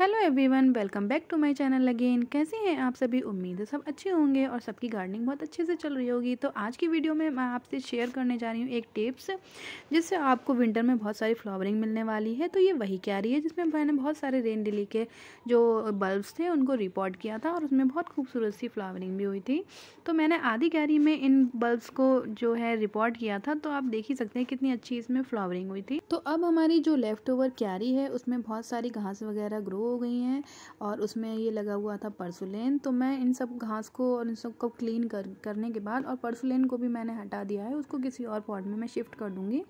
hello everyone welcome back to my channel again कैसे हैं आप सभी उम्मीद है सब अच्छे होंगे और सबकी गार्डनिंग बहुत अच्छे से चल रही होगी तो आज की वीडियो में मैं आपसे शेयर करने जा रही हूँ एक टिप्स जिससे आपको विंटर में बहुत सारी फ्लावरिंग मिलने वाली है तो ये वही क्यारी है जिसमें मैंने बहुत सारे रेन डिली के जो बल्ब्स थे उनको रिपोर्ट किया था और उसमें बहुत खूबसूरत सी फ्लावरिंग भी हुई थी तो मैंने आधी क्यारी में इन बल्ब्स को जो है रिपोर्ट किया था तो आप देख ही सकते हैं कितनी अच्छी इसमें फ्लावरिंग हुई थी तो अब हमारी जो लेफ्ट ओवर क्यारी है उसमें बहुत सारी घास वगैरह ग्रो हो गई हैं और उसमें ये लगा हुआ था परसुलेन तो मैं इन सब घास को और इन सब को क्लीन कर करने के बाद और परसुलेन को भी मैंने हटा दिया है उसको किसी और पॉट में मैं शिफ्ट कर दूँगी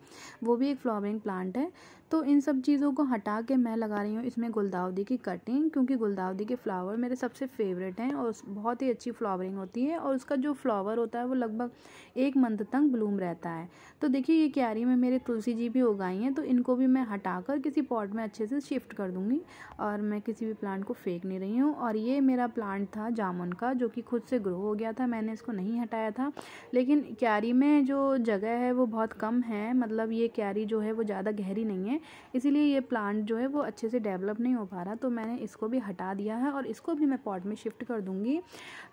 वो भी एक फ्लावरिंग प्लांट है तो इन सब चीज़ों को हटा के मैं लगा रही हूँ इसमें गुलदावदी की कटिंग क्योंकि गुलदावदी के फ्लावर मेरे सबसे फेवरेट हैं और बहुत ही अच्छी फ्लावरिंग होती है और उसका जो फ्लावर होता है वो लगभग एक मंथ तक ब्लूम रहता है तो देखिए ये क्यारी में मेरे तुलसी जी भी उगाई हैं तो इनको भी मैं हटा कर किसी पॉट में अच्छे से शिफ्ट कर दूँगी और मैं किसी भी प्लांट को फेंक नहीं रही हूँ और ये मेरा प्लांट था जामुन का जो कि खुद से ग्रो हो गया था मैंने इसको नहीं हटाया था लेकिन क्यारी में जो जगह है वो बहुत कम है मतलब ये क्यारी जो है वो ज़्यादा गहरी नहीं है इसीलिए ये प्लांट जो है वो अच्छे से डेवलप नहीं हो पा रहा तो मैंने इसको भी हटा दिया है और इसको भी मैं पॉट में शिफ्ट कर दूँगी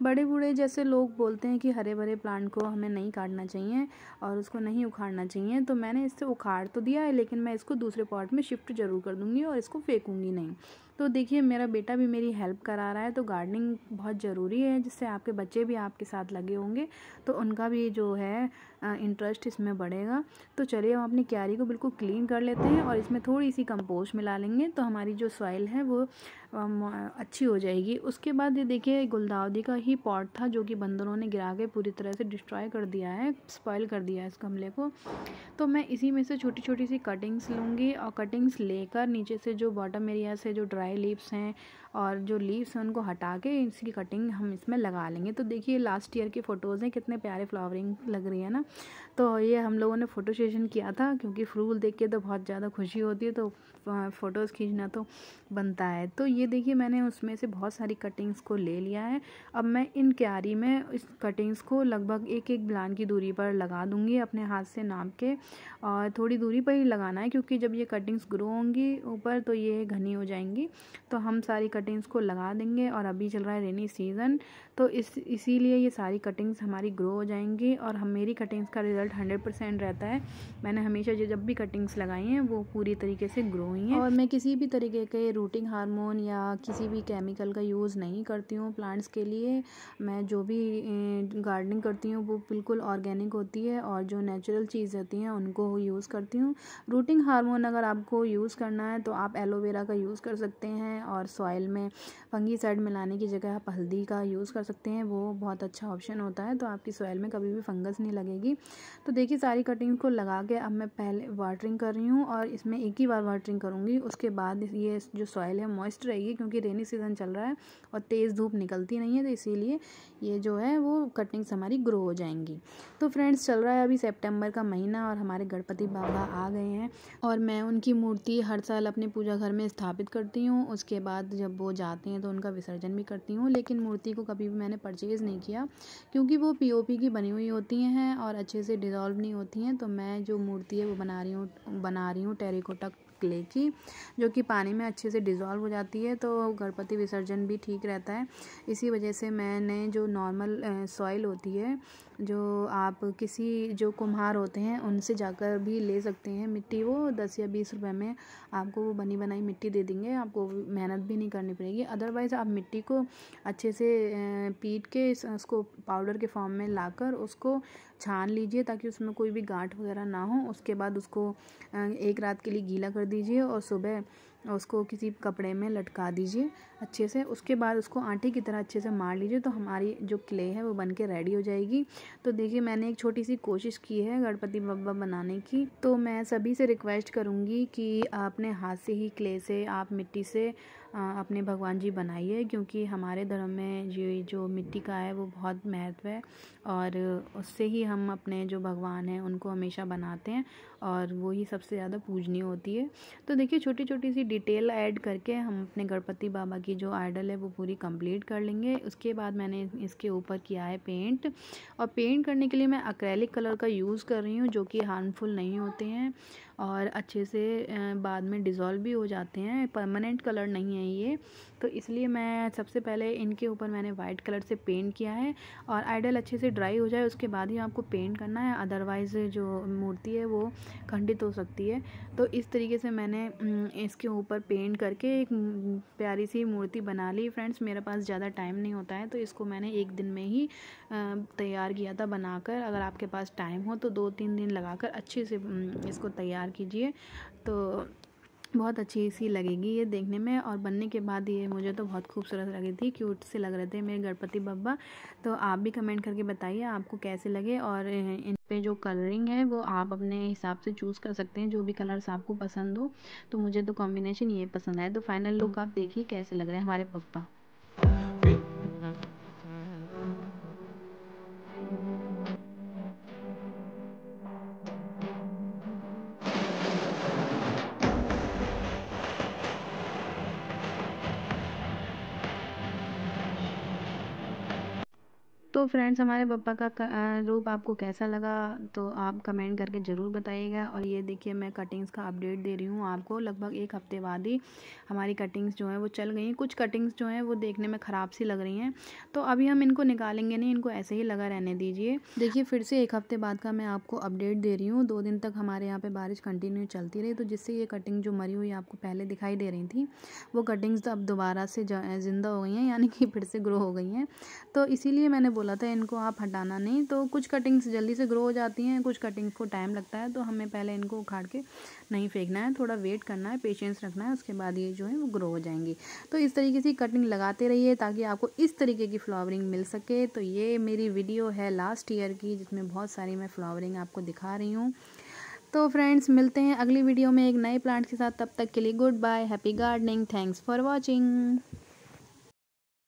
बड़े बूढ़े जैसे लोग बोलते हैं कि हरे भरे प्लांट को हमें नहीं काटना चाहिए और उसको नहीं उखाड़ना चाहिए तो मैंने इससे उखाड़ तो दिया है लेकिन मैं इसको दूसरे पॉट में शिफ्ट ज़रूर कर दूँगी और इसको फेंकूँगी नहीं तो देखिए मेरा बेटा भी मेरी हेल्प करा रहा है तो गार्डनिंग बहुत ज़रूरी है जिससे आपके बच्चे भी आपके साथ लगे होंगे तो उनका भी जो है इंटरेस्ट इसमें बढ़ेगा तो चलिए हम अपनी क्यारी को बिल्कुल क्लीन कर लेते हैं और इसमें थोड़ी सी कंपोस्ट मिला लेंगे तो हमारी जो सॉइल है वो अच्छी हो जाएगी उसके बाद ये देखिए गुलदावदी का ही पॉट था जो कि बंदरों ने गिरा के पूरी तरह से डिस्ट्रॉय कर दिया है स्पॉयल कर दिया है इस गमले को तो मैं इसी में से छोटी छोटी सी कटिंग्स लूँगी और कटिंग्स लेकर नीचे से जो बॉटम एरिया से जो ड्राई लीव्स हैं और जो लीव्स हैं उनको हटा के इसकी कटिंग हम इसमें लगा लेंगे तो देखिए लास्ट ईयर के फ़ोटोज़ हैं कितने प्यारे फ्लावरिंग लग रही है ना तो ये हम लोगों ने फ़ोटो सेशन किया था क्योंकि फूल देख के तो बहुत ज़्यादा खुशी होती है तो फ़ोटोज़ खींचना तो बनता है तो ये देखिए मैंने उसमें से बहुत सारी कटिंग्स को ले लिया है अब मैं इन क्यारी में इस कटिंग्स को लगभग एक एक ब्लान की दूरी पर लगा दूँगी अपने हाथ से नाप के और थोड़ी दूरी पर ही लगाना है क्योंकि जब ये कटिंग्स ग्रो होंगी ऊपर तो ये घनी हो जाएंगी तो हम सारी कटिंग्स को लगा देंगे और अभी चल रहा है रेनी सीज़न तो इस इसीलिए ये सारी कटिंग्स हमारी ग्रो हो जाएंगी और हम मेरी कटिंग्स का रिज़ल्ट रिज़ल्ट हंड्रेड परसेंट रहता है मैंने हमेशा जो जब भी कटिंग्स लगाई हैं वो पूरी तरीके से ग्रो हुई हैं और मैं किसी भी तरीके के रूटिंग हार्मोन या किसी भी केमिकल का यूज़ नहीं करती हूँ प्लांट्स के लिए मैं जो भी गार्डनिंग करती हूँ वो बिल्कुल ऑर्गेनिक होती है और जो नेचुरल चीज़ रहती हैं उनको यूज़ करती हूँ रूटिंग हारमोन अगर आपको यूज़ करना है तो आप एलोवेरा का यूज़ कर सकते हैं और सॉइल में फंगी साइड मिलाने की जगह आप हल्दी का यूज़ कर सकते हैं वो बहुत अच्छा ऑप्शन होता है तो आपकी सॉइल में कभी भी फंगस नहीं लगेगी तो देखिए सारी कटिंग को लगा के अब मैं पहले वाटरिंग कर रही हूँ और इसमें एक ही बार वाटरिंग करूँगी उसके बाद ये जो सॉइल है मॉइस्ट रहेगी क्योंकि रेनी सीज़न चल रहा है और तेज़ धूप निकलती नहीं है तो इसीलिए ये जो है वो कटिंग्स हमारी ग्रो हो जाएंगी तो फ्रेंड्स चल रहा है अभी सेप्टेम्बर का महीना और हमारे गणपति बाबा आ गए हैं और मैं उनकी मूर्ति हर साल अपने पूजा घर में स्थापित करती हूँ उसके बाद जब वो जाते हैं तो उनका विसर्जन भी करती हूँ लेकिन मूर्ति को कभी भी मैंने परचेज़ नहीं किया क्योंकि वो पीओपी की बनी हुई होती हैं और अच्छे से डिज़ोल्व नहीं होती हैं तो मैं जो मूर्ति है वो बना रही हूँ बना रही हूँ टेरिकोटा क्ले की जो कि पानी में अच्छे से डिज़ोल्व हो जाती है तो गणपति विसर्जन भी ठीक रहता है इसी वजह से मैंने जो नॉर्मल सॉइल होती है जो आप किसी जो कुम्हार होते हैं उनसे जाकर भी ले सकते हैं मिट्टी वो दस या बीस रुपए में आपको वो बनी बनाई मिट्टी दे देंगे आपको मेहनत भी नहीं करनी पड़ेगी अदरवाइज़ आप मिट्टी को अच्छे से पीट के उसको पाउडर के फॉर्म में ला उसको छान लीजिए ताकि उसमें कोई भी गांठ वगैरह ना हो उसके बाद उसको एक रात के लिए गीला कर दीजिए और सुबह उसको किसी कपड़े में लटका दीजिए अच्छे से उसके बाद उसको आटे की तरह अच्छे से मार लीजिए तो हमारी जो क्ले है वो बन के रेडी हो जाएगी तो देखिए मैंने एक छोटी सी कोशिश की है गणपति बब्बा बनाने की तो मैं सभी से रिक्वेस्ट करूँगी कि आपने हाथ से ही क्ले से आप मिट्टी से अपने भगवान जी बनाई है क्योंकि हमारे धर्म में ये जो मिट्टी का है वो बहुत महत्व है और उससे ही हम अपने जो भगवान हैं उनको हमेशा बनाते हैं और वो ही सबसे ज़्यादा पूजनीय होती है तो देखिए छोटी छोटी सी डिटेल ऐड करके हम अपने गणपति बाबा की जो आइडल है वो पूरी कंप्लीट कर लेंगे उसके बाद मैंने इसके ऊपर किया है पेंट और पेंट करने के लिए मैं अक्रैलिक कलर का यूज़ कर रही हूँ जो कि हार्मफुल नहीं होते हैं और अच्छे से बाद में डिज़ोल्व भी हो जाते हैं परमानेंट कलर नहीं है हैं ये तो इसलिए मैं सबसे पहले इनके ऊपर मैंने वाइट कलर से पेंट किया है और आइडल अच्छे से ड्राई हो जाए उसके बाद ही आपको पेंट करना है अदरवाइज़ जो मूर्ति है वो खंडित हो सकती है तो इस तरीके से मैंने हम्म, इसके ऊपर पेंट करके एक प्यारी सी मूर्ति बना ली फ्रेंड्स मेरे पास ज़्यादा टाइम नहीं होता है तो इसको मैंने एक दिन में ही तैयार किया था बनाकर अगर आपके पास टाइम हो तो दो तीन दिन लगाकर अच्छे से हम्म, इसको तैयार कीजिए तो बहुत अच्छी सी लगेगी ये देखने में और बनने के बाद ये मुझे तो बहुत खूबसूरत लगी थी क्यूट से लग रहे थे मेरे गणपति बब्बा तो आप भी कमेंट करके बताइए आपको कैसे लगे और इन पे जो कलरिंग है वो आप अपने हिसाब से चूज़ कर सकते हैं जो भी कलर्स आपको पसंद हो तो मुझे तो कॉम्बिनेशन ये पसंद आए तो फाइनल लुक आप देखिए कैसे लग रहे हैं हमारे पप्पा तो फ्रेंड्स हमारे पप्पा का रूप आपको कैसा लगा तो आप कमेंट करके ज़रूर बताइएगा और ये देखिए मैं कटिंग्स का अपडेट दे रही हूँ आपको लगभग एक हफ्ते बाद ही हमारी कटिंग्स जो हैं वो चल गई हैं कुछ कटिंग्स जो हैं वो देखने में ख़राब सी लग रही हैं तो अभी हम इनको निकालेंगे नहीं इनको ऐसे ही लगा रहने दीजिए देखिए फिर से एक हफ्ते बाद का मैं आपको अपडेट दे रही हूँ दो दिन तक हमारे यहाँ पर बारिश कंटिन्यू चलती रही तो जिससे ये कटिंग जो मरी हुई आपको पहले दिखाई दे रही थी वो कटिंग्स तो अब दोबारा से ज़िंदा हो गई हैं यानी कि फिर से ग्रो हो गई हैं तो इसीलिए मैंने बोला बोला था इनको आप हटाना नहीं तो कुछ कटिंग्स जल्दी से ग्रो हो जाती हैं कुछ कटिंग्स को टाइम लगता है तो हमें पहले इनको उखाड़ के नहीं फेंकना है थोड़ा वेट करना है पेशेंस रखना है उसके बाद ये जो है वो ग्रो हो जाएंगी तो इस तरीके से कटिंग लगाते रहिए ताकि आपको इस तरीके की फ्लावरिंग मिल सके तो ये मेरी वीडियो है लास्ट ईयर की जिसमें बहुत सारी मैं फ्लावरिंग आपको दिखा रही हूँ तो फ्रेंड्स मिलते हैं अगली वीडियो में एक नए प्लांट के साथ तब तक के लिए goodbye happy gardening thanks for watching